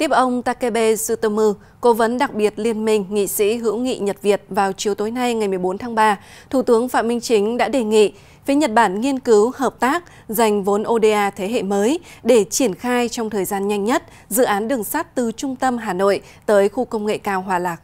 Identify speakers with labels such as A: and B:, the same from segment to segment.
A: Tiếp ông Takebe Tsutomu, cố vấn đặc biệt Liên minh nghị sĩ hữu nghị Nhật Việt vào chiều tối nay ngày 14 tháng 3, Thủ tướng Phạm Minh Chính đã đề nghị phía Nhật Bản nghiên cứu hợp tác dành vốn ODA thế hệ mới để triển khai trong thời gian nhanh nhất dự án đường sắt từ trung tâm Hà Nội tới khu công nghệ cao Hòa Lạc.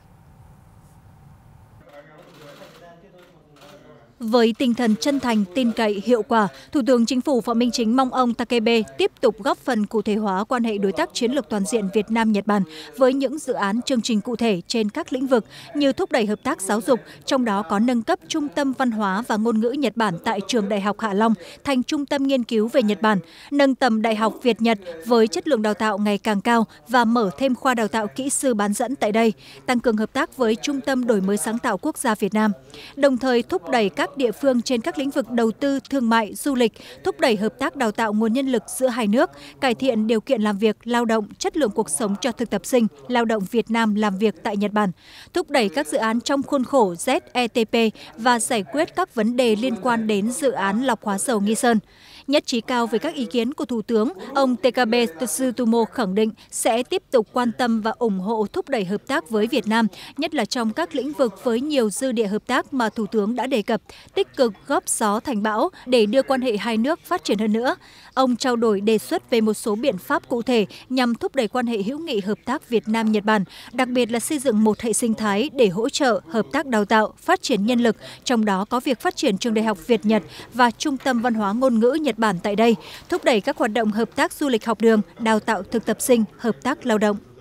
B: với tinh thần chân thành tin cậy hiệu quả thủ tướng chính phủ phạm minh chính mong ông takebe tiếp tục góp phần cụ thể hóa quan hệ đối tác chiến lược toàn diện việt nam nhật bản với những dự án chương trình cụ thể trên các lĩnh vực như thúc đẩy hợp tác giáo dục trong đó có nâng cấp trung tâm văn hóa và ngôn ngữ nhật bản tại trường đại học hạ long thành trung tâm nghiên cứu về nhật bản nâng tầm đại học việt nhật với chất lượng đào tạo ngày càng cao và mở thêm khoa đào tạo kỹ sư bán dẫn tại đây tăng cường hợp tác với trung tâm đổi mới sáng tạo quốc gia việt nam đồng thời thúc đẩy các các địa phương trên các lĩnh vực đầu tư thương mại du lịch thúc đẩy hợp tác đào tạo nguồn nhân lực giữa hai nước cải thiện điều kiện làm việc lao động chất lượng cuộc sống cho thực tập sinh lao động việt nam làm việc tại nhật bản thúc đẩy các dự án trong khuôn khổ zetp và giải quyết các vấn đề liên quan đến dự án lọc hóa dầu nghi sơn Nhất trí cao với các ý kiến của Thủ tướng, ông TKB Tsutomo khẳng định sẽ tiếp tục quan tâm và ủng hộ thúc đẩy hợp tác với Việt Nam, nhất là trong các lĩnh vực với nhiều dư địa hợp tác mà Thủ tướng đã đề cập, tích cực góp gió thành bão để đưa quan hệ hai nước phát triển hơn nữa ông trao đổi đề xuất về một số biện pháp cụ thể nhằm thúc đẩy quan hệ hữu nghị hợp tác việt nam nhật bản đặc biệt là xây dựng một hệ sinh thái để hỗ trợ hợp tác đào tạo phát triển nhân lực trong đó có việc phát triển trường đại học việt nhật và trung tâm văn hóa ngôn ngữ nhật bản tại đây thúc đẩy các hoạt động hợp tác du lịch học đường đào tạo thực tập sinh hợp tác lao động